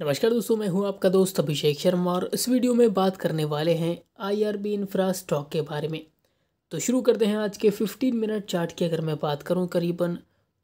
नमस्कार दोस्तों मैं हूं आपका दोस्त अभिषेक शर्मा और इस वीडियो में बात करने वाले हैं आईआरबी इंफ्रा स्टॉक के बारे में तो शुरू करते हैं आज के 15 मिनट चार्ट की अगर मैं बात करूं करीबन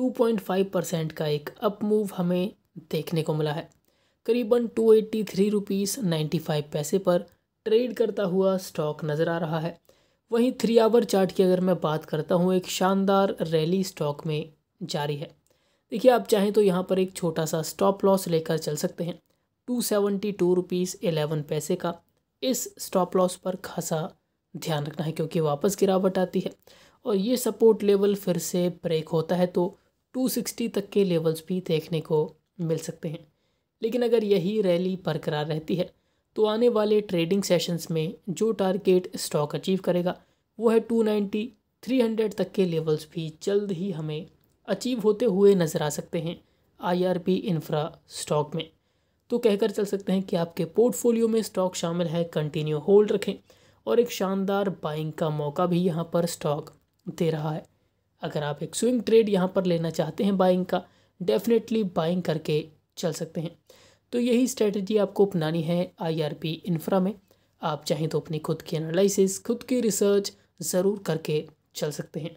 2.5 परसेंट का एक अप मूव हमें देखने को मिला है करीबन two eighty three rupees ninety five पैसे पर ट्रेड करता हुआ स्टॉक नज़र आ रहा है वहीं थ्री आवर चार्ट की अगर मैं बात करता हूँ एक शानदार रैली स्टॉक में जारी है देखिए आप चाहें तो यहाँ पर एक छोटा सा स्टॉप लॉस लेकर चल सकते हैं two seventy two rupees eleven पैसे का इस स्टॉप लॉस पर खासा ध्यान रखना है क्योंकि वापस गिरावट आती है और ये सपोर्ट लेवल फिर से ब्रेक होता है तो टू सिक्सटी तक के लेवल्स भी देखने को मिल सकते हैं लेकिन अगर यही रैली बरकरार रहती है तो आने वाले ट्रेडिंग सेशंस में जो टारगेट स्टॉक अचीव करेगा वो है थ्री हंड्रेड तक के लेवल्स भी जल्द ही हमें अचीव होते हुए नज़र आ सकते हैं आईआरपी इंफ्रा स्टॉक में तो कहकर चल सकते हैं कि आपके पोर्टफोलियो में स्टॉक शामिल है कंटिन्यू होल्ड रखें और एक शानदार बाइंग का मौका भी यहाँ पर स्टॉक दे रहा है अगर आप एक स्विंग ट्रेड यहाँ पर लेना चाहते हैं बाइंग का डेफिनेटली बाइंग करके चल सकते हैं तो यही स्ट्रेटजी आपको अपनानी है आईआरपी इंफ्रा में आप चाहें तो अपनी खुद की एनालिसिस खुद की रिसर्च ज़रूर करके चल सकते हैं